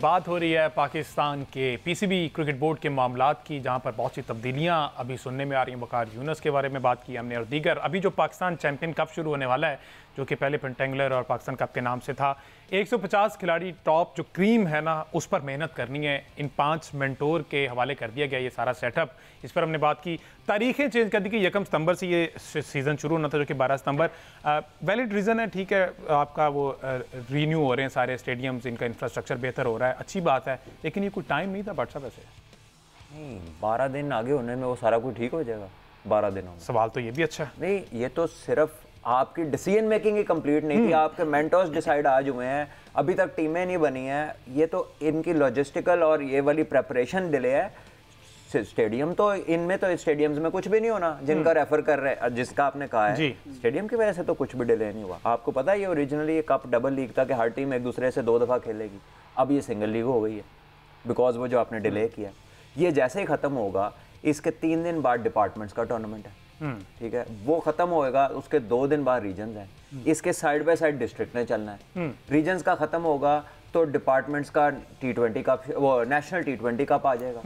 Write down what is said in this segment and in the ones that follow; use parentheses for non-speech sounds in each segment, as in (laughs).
बात हो रही है पाकिस्तान के पीसीबी क्रिकेट बोर्ड के मामला की जहां पर बहुत सी तब्दीलियां अभी सुनने में आ रही हैं बकार यूनस के बारे में बात की हमने और दीगर अभी जो पाकिस्तान चैंपियन कप शुरू होने वाला है जो कि पहले पेंटेंगुलर और पाकिस्तान कप के नाम से था 150 खिलाड़ी टॉप जो क्रीम है ना उस पर मेहनत करनी है इन पांच मेंटोर के हवाले कर दिया गया ये सारा सेटअप इस पर हमने बात की तारीखें चेंज कर दी कि यकम सितंबर से ये सीज़न शुरू होना था जो कि 12 सितंबर वैलिड रीज़न है ठीक है आपका वो रीन्यू हो रहे हैं सारे स्टेडियम्स इनका इंफ्रास्ट्रक्चर बेहतर हो रहा है अच्छी बात है लेकिन ये कोई टाइम नहीं था व्हाट्सअप ऐसे नहीं बारह दिन आगे होने में वो सारा कुछ ठीक हो जाएगा बारह दिनों सवाल तो ये भी अच्छा नहीं ये तो सिर्फ आपकी डिसीजन मेकिंग ही कंप्लीट नहीं थी हम्म। आपके मेंटोर्स डिसाइड आज हुए हैं अभी तक टीमें नहीं बनी हैं ये तो इनकी लॉजिस्टिकल और ये वाली प्रेपरेशन डिले है स्टेडियम तो इनमें तो स्टेडियम्स में कुछ भी नहीं होना जिनका रेफर हम्म। कर रहे हैं जिसका आपने कहा है स्टेडियम की वजह से तो कुछ भी डिले नहीं हुआ आपको पता है ये ओरिजिनली ये कप डबल लीग था कि हर टीम एक दूसरे से दो दफ़ा खेलेगी अब ये सिंगल लीग हो गई है बिकॉज वो जो आपने डिले हम्म। किया ये जैसे ही ख़त्म होगा इसके तीन दिन बाद डिपार्टमेंट्स का टूर्नामेंट है हम्म। ठीक है वो खत्म होएगा उसके दो दिन बाद रीजन है हम्म। इसके साइड बाय साइड डिस्ट्रिक्ट ने चलना है रीजन हम्म। का खत्म होगा तो डिपार्टमेंट्स का टी ट्वेंटी कप वो नेशनल टी ट्वेंटी कप आ जाएगा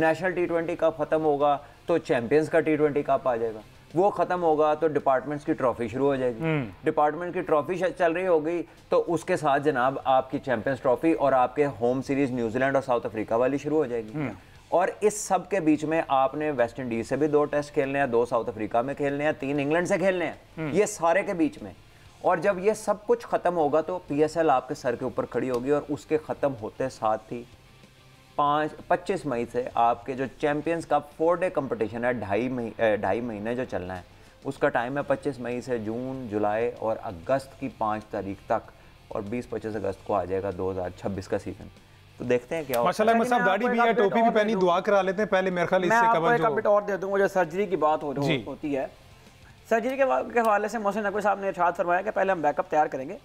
नेशनल टी ट्वेंटी कप खत्म होगा तो चैंपियंस का टी ट्वेंटी कप आ जाएगा वो खत्म होगा तो डिपार्टमेंट्स की ट्रॉफी शुरू हो जाएगी डिपार्टमेंट की ट्रॉफी चल रही होगी तो उसके साथ जनाब आपकी चैंपियंस ट्रॉफी और आपके होम सीरीज न्यूजीलैंड और साउथ अफ्रीका वाली शुरू हो जाएगी और इस सब के बीच में आपने वेस्ट इंडीज से भी दो टेस्ट खेलने हैं दो साउथ अफ्रीका में खेलने हैं तीन इंग्लैंड से खेलने हैं हम्म। ये सारे के बीच में और जब ये सब कुछ ख़त्म होगा तो पी आपके सर के ऊपर खड़ी होगी और उसके ख़त्म होते साथ ही पाँच पच्चीस मई से आपके जो champions cup four day competition है ढाई मही ढाई महीने जो चलना है उसका टाइम है पच्चीस मई से जून जुलाई और अगस्त की पाँच तारीख तक और बीस पच्चीस अगस्त को आ जाएगा दो हज़ार छब्बीस का सीज़न तो देखते हैं क्या माशाल्लाह मैं साहब दाढ़ी भी है टोपी भी पहनी दुआ करा लेते हैं पहले मेरे ख्याल इससे कवर जो मैं और दे दूंगा जो सर्जरी की बात हो रही होती है सर्जरी के के हवाले से मोहसिन नकवी साहब ने इरशाद फरमाया कि पहले हम बैकअप तैयार करेंगे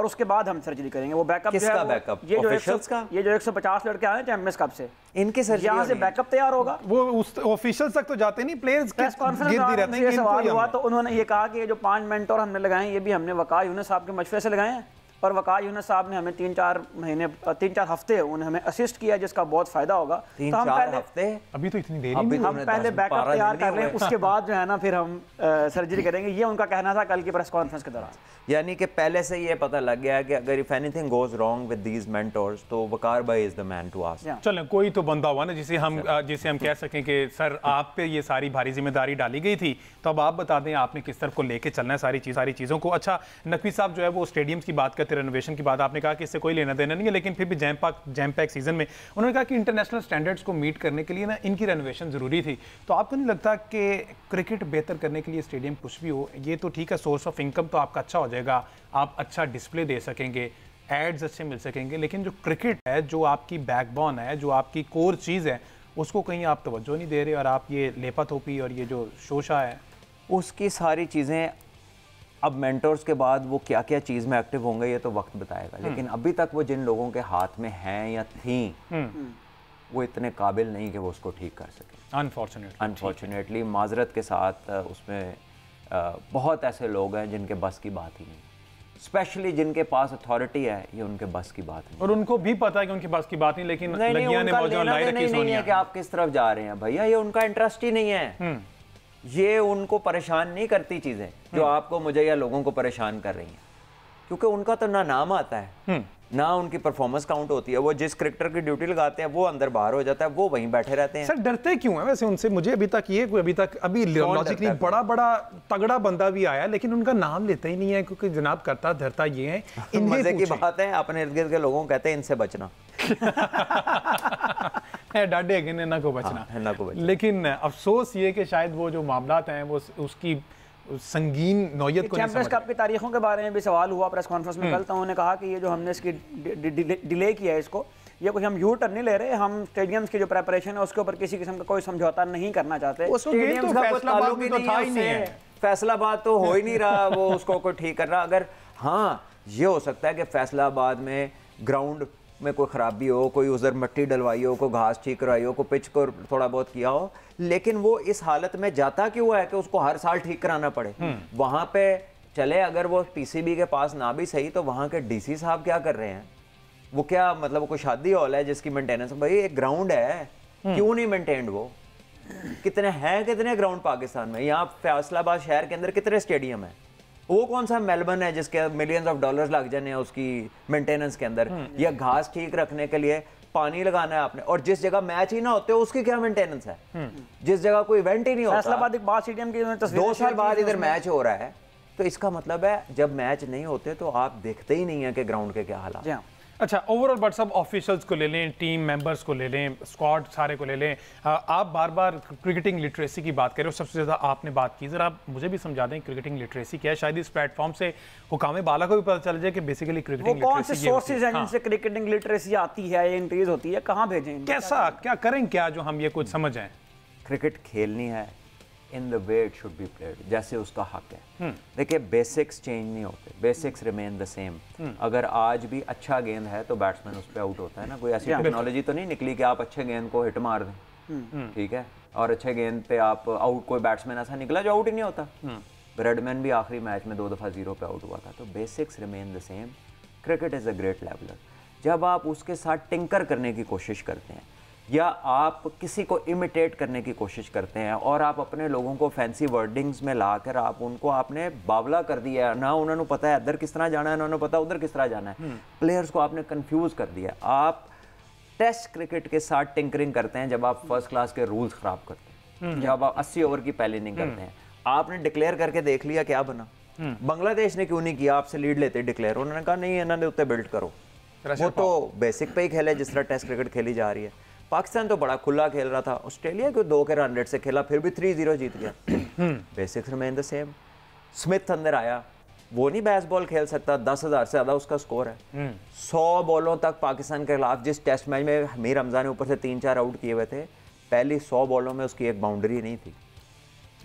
और उसके बाद हम सर्जरी करेंगे वो बैकअप किसका बैकअप ये जो ऑफिशियल्स का ये जो 150 लड़के आए चैंपियंस कप से इनके सर्जरी यहां से बैकअप तैयार होगा वो उस ऑफिशियल तक तो जाते नहीं प्लेयर्स प्रेस कॉन्फ्रेंस रहते हैं सवाल हुआ तो उन्होंने ये कहा कि ये जो पांच मेंटोर हमने लगाए हैं ये भी हमने वकार उन्होंने साहब के मशवरे से लगाए हैं पर वक़ा यूनस साहब ने हमें तीन चार महीने तीन चार हफ्ते उन्हें हमें असिस्ट किया जिसका बहुत फ़ायदा होगा तो तीन तो हम चार पहले हफ्ते अभी तो इतनी देर अभी तो हम पहले बैकअप तैयार कर रहे हैं उसके बाद जो है ना फिर हम सर्जरी करेंगे ये उनका कहना था कल की प्रेस कॉन्फ्रेंस के दौरान यानी कि पहले से ये पता लग गया कि अगर if anything goes wrong with these mentors तो वकार भाई is the man to ask चलो कोई तो बंदा हुआ ना जिसे हम जिसे हम कह सकें कि सर आप पे ये सारी भारी जिम्मेदारी डाली गई थी तो अब आप बता दें आपने किस तरफ को लेके चलना है सारी चीज़ सारी चीज़ों को अच्छा नकवी साहब जो है वो स्टेडियम की बात कर गति रेनोवेशन की बात आपने कहा कि इससे कोई लेना देना नहीं है लेकिन फिर भी jam pack jam pack season में उन्होंने कहा कि इंटरनेशनल स्टैंडर्ड्स को मीट करने के लिए ना इनकी रेनोवेशन ज़रूरी थी तो आपको नहीं लगता कि क्रिकेट बेहतर करने के लिए स्टेडियम कुछ भी हो ये तो ठीक है सोर्स ऑफ इनकम तो आपका अच्छा हो जाएगा आप अच्छा डिस्प्ले दे सकेंगे एड्स अच्छे मिल सकेंगे लेकिन जो क्रिकेट है जो आपकी बैकबोन है जो आपकी कोर चीज़ है उसको कहीं आप तवज्जो नहीं दे रहे और आप ये लेपा थोपी और ये जो शोशा है उसकी सारी चीज़ें अब मेंटोर्स के बाद वो क्या क्या चीज़ में एक्टिव होंगे ये तो वक्त बताएगा हम्म। लेकिन अभी तक वो जिन लोगों के हाथ में हैं या थी हम्म। हम्म। वो इतने काबिल नहीं कि वो उसको ठीक कर सके अनफॉर्चुनेटली अनफॉर्चुनेटली माजरत के साथ उसमें बहुत ऐसे लोग हैं जिनके बस की बात ही नहीं स्पेशली जिनके पास अथॉरिटी है ये उनके बस की बात नहीं और उनको भी पता है कि उनके पास की बात नहीं लेकिन नहीं, नहीं, नहीं, नहीं, नहीं, नहीं, नहीं, नहीं है कि आप किस तरफ जा रहे हैं भैया ये उनका इंटरेस्ट ही नहीं है ये उनको परेशान नहीं करती चीज़ें जो हम्म। आपको मुझे या लोगों को परेशान कर रही हैं क्योंकि उनका तो ना नाम आता है हम्म। ना उनकी परफॉर्मेंस काउंट होती है वो जिस क्रिकेटर की ड्यूटी लगाते हैं वो अंदर बाहर हो जाता है वो वहीं बैठे रहते हैं सर डरते क्यों हैं वैसे उनसे मुझे अभी तक ये कोई अभी तक अभी लॉजिकली बड़ा बड़ा तगड़ा बंदा भी आया लेकिन उनका नाम लेता ही नहीं है क्योंकि जनाब करता धरता ये है (laughs) मजे की बात है अपने इर्द गिर्द के लोगों को कहते हैं इनसे बचना डांटे अगेन हिन्ना को बचना हाँ, हिन्ना को बचना लेकिन अफसोस ये कि शायद वो जो मामला हैं वो उसकी संगीन नौयत को चैंपियंस कप की तारीखों के बारे में भी सवाल हुआ प्रेस कॉन्फ्रेंस में हम्म। कल तो उन्होंने कहा कि ये जो हमने इसकी डिले किया है इसको ये कोई हम यू टर्न नहीं ले रहे हम स्टेडियम्स की जो प्रेपरेशन है उसके ऊपर किसी किस्म का कोई समझौता नहीं करना चाहते स्टेडियम्स तो तो का तो फैसलाबाद तो हो ही नहीं रहा वो (laughs) उसको कोई ठीक कर रहा अगर हाँ ये हो सकता है कि फैसलाबाद में ग्राउंड में कोई ख़राबी हो कोई उधर मट्टी डलवाई हो कोई घास ठीक कराई हो कोई पिच को थोड़ा बहुत किया हो लेकिन वो इस हालत में जाता क्यों है कि उसको हर साल ठीक कराना पड़े हम्म। वहाँ पे चले अगर वो पीसीबी के पास ना भी सही तो वहाँ के डीसी साहब क्या कर रहे हैं वो क्या मतलब कोई शादी हॉल है जिसकी मेंटेनेंस भाई एक ग्राउंड है हम्म। क्यों नहीं मेंटेन्ड वो कितने हैं कितने ग्राउंड पाकिस्तान में यहाँ फैसलाबाद शहर के अंदर कितने स्टेडियम हैं वो कौन सा मेलबर्न है जिसके मिलियंस ऑफ डॉलर्स लग जाने हैं उसकी मेंटेनेंस के अंदर हम्म। या घास ठीक रखने के लिए पानी लगाना है आपने और जिस जगह मैच ही ना होते उसकी क्या मेंटेनेंस है हम्म। जिस जगह कोई इवेंट ही नहीं होता स्टेडियम की दो साल बाद इधर मैच हो रहा है तो इसका मतलब है जब मैच नहीं होते तो आप देखते ही नहीं है कि ग्राउंड के क्या हालात अच्छा ओवरऑल बट सब ऑफिशल्स को ले लें टीम मेंबर्स को ले लें स्क्वाड सारे को ले लें आप बार बार क्रिकेटिंग लिटरेसी की बात करें सबसे ज़्यादा आपने बात की ज़रा मुझे भी समझा दें क्रिकेटिंग लिटरेसी क्या है शायद इस प्लेटफॉर्म से हुकाम बाला को भी पता चल जाए कि बेसिकली क्रिकेटिंग कौन से सोर्सेज हैं जिनसे क्रिकेटिंग हाँ। लिटरेसी आती है इंक्रीज होती है कहाँ भेजें कैसा क्या करें क्या जो हम ये कुछ समझ आए क्रिकेट खेलनी है in the way it should be played जैसे उसका हक है हम्म। देखिए बेसिक्स चेंज नहीं होते बेसिक्स रिमेन द सेम अगर आज भी अच्छा गेंद है तो बैट्समैन उस पर आउट होता है ना कोई ऐसी टेक्नोलॉजी तो नहीं निकली कि आप अच्छे गेंद को हिट मार दें हम्म। हम्म। ठीक है और अच्छे गेंद पे आप आउट कोई बैट्समैन ऐसा निकला जो आउट ही नहीं होता ब्रेडमैन भी आखिरी मैच में दो दफ़ा जीरो पे आउट हुआ था तो basics remain the same cricket is a great leveller जब आप उसके साथ टिंकर करने की कोशिश करते हैं या आप किसी को इमिटेट करने की कोशिश करते हैं और आप अपने लोगों को फैंसी वर्डिंग्स में ला कर आप उनको आपने बावला कर दिया ना उन्होंने पता है इधर किस तरह जाना है उन्होंने पता उधर किस तरह जाना है प्लेयर्स हम्म। को आपने कंफ्यूज कर दिया आप टेस्ट क्रिकेट के साथ टिंकरिंग करते हैं जब आप फर्स्ट क्लास के रूल्स ख़राब करते हैं हम्म। जब आप अस्सी ओवर की पहले इनिंग करते हम्म। हैं आपने डिक्लेयर करके देख लिया क्या बना बांग्लादेश ने क्यों नहीं किया आपसे लीड लेते डिक्लेयर उन्होंने कहा नहीं इन्होंने उत्ते बिल्ड करो वो तो बेसिक पे ही खेले जिस तरह टेस्ट क्रिकेट खेली जा रही है पाकिस्तान तो बड़ा खुला खेल रहा था ऑस्ट्रेलिया को दो के हंड्रेड से खेला फिर भी थ्री जीरो जीत गया basics remain the same Smith अंदर आया वो नहीं बॉल खेल सकता दस हज़ार से ज़्यादा उसका स्कोर है हम्म। सौ बॉलों तक पाकिस्तान के खिलाफ जिस टेस्ट मैच में हमीर हमजा ने ऊपर से तीन चार आउट किए हुए थे पहली सौ बॉलों में उसकी एक बाउंड्री नहीं थी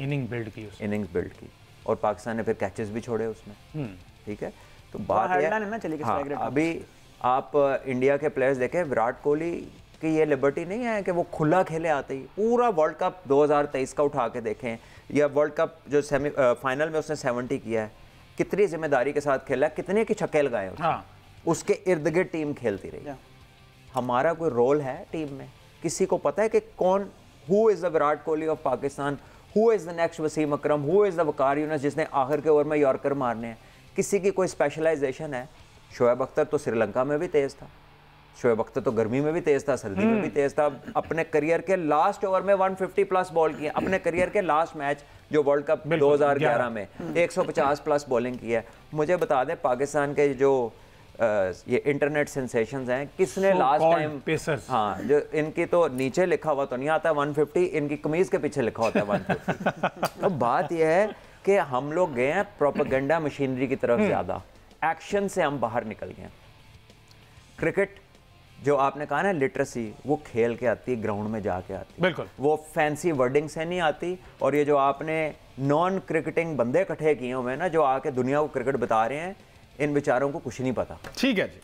इनिंग बिल्ड की इनिंग्स बिल्ड की और पाकिस्तान ने फिर कैचेस भी छोड़े उसमें हम्म। ठीक है तो बात है ना चलिए हाँ, अभी आप इंडिया के प्लेयर्स देखें विराट कोहली कि ये लिबर्टी नहीं है कि वो खुला खेले आते ही पूरा वर्ल्ड कप 2023 का उठा के देखें या वर्ल्ड कप जो सेमी फाइनल में उसने 70 किया है कितनी जिम्मेदारी के साथ खेला कितने की छक्के लगाए उसने हाँ। उसके इर्द गिर्द टीम खेलती रही हमारा कोई रोल है टीम में किसी को पता है कि कौन who is the Virat Kohli of Pakistan who is the next Wasim Akram who is the Waqar Younis जिसने आखिर के ओवर में यॉर्कर मारने हैं किसी की कोई स्पेशलाइजेशन है शोएब अख्तर तो श्रीलंका में भी तेज़ था शोएब अख्तर तो गर्मी में भी तेज़ था सर्दी में भी हम्म। तेज़ था अपने करियर के लास्ट ओवर में 150 प्लस बॉल किए अपने करियर के लास्ट मैच जो वर्ल्ड कप 2011 में 150 प्लस बॉलिंग की है मुझे बता दें पाकिस्तान के जो ये इंटरनेट सेंसेशंस हैं किसने so लास्ट टाइम हाँ जो इनकी तो नीचे लिखा हुआ तो नहीं आता फिफ्टी इनकी कमीज के पीछे लिखा होता है तो बात यह है कि हम लोग गए हैं प्रोपागेंडा मशीनरी की तरफ हम्म। ज़्यादा एक्शन से हम बाहर निकल गए क्रिकेट जो आपने कहा ना लिटरेसी वो खेल के आती है ग्राउंड में जाके आती बिल्कुल वो फैंसी वर्डिंग से नहीं आती और ये जो आपने नॉन क्रिकेटिंग बंदे इकट्ठे किए हुए हैं ना जो आके दुनिया को क्रिकेट बता रहे हैं इन बेचारों को कुछ नहीं पता ठीक है जी